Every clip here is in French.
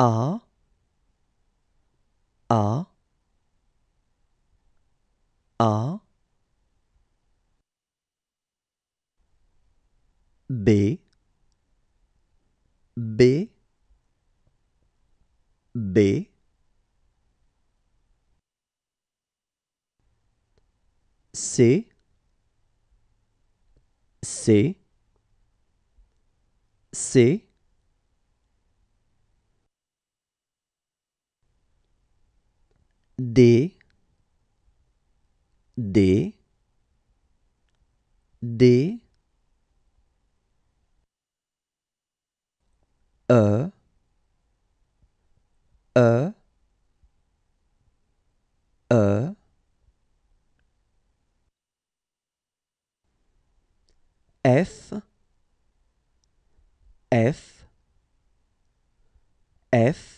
A A A B B B C C C D D D E E E F F F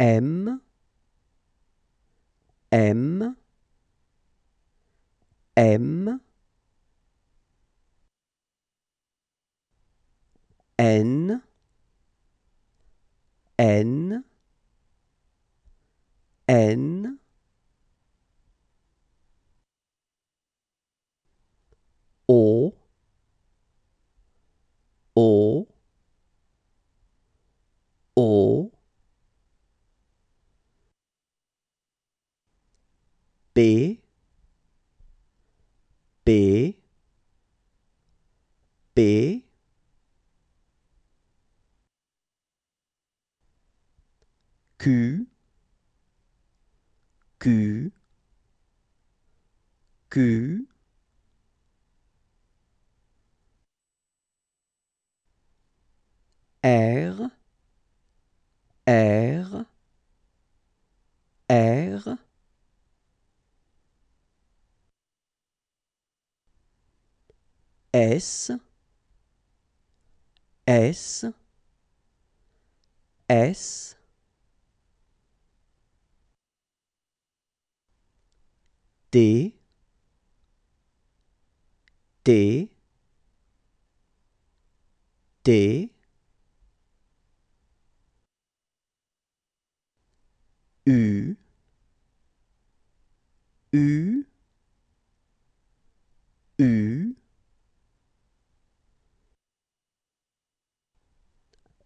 M, M, M, N, N, N, P P P Q Q Q R R R S, S, S, D, T D, U,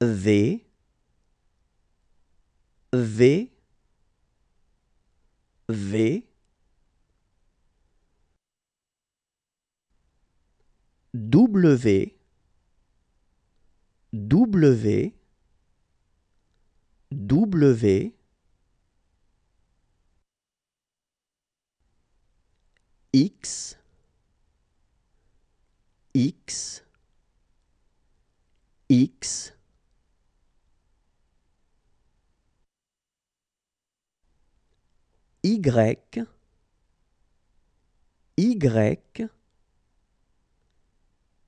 V V V W W W X X X Y, Y,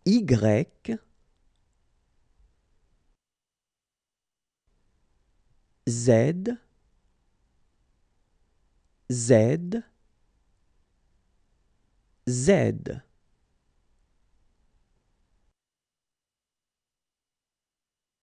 Y, Z, Z, Z.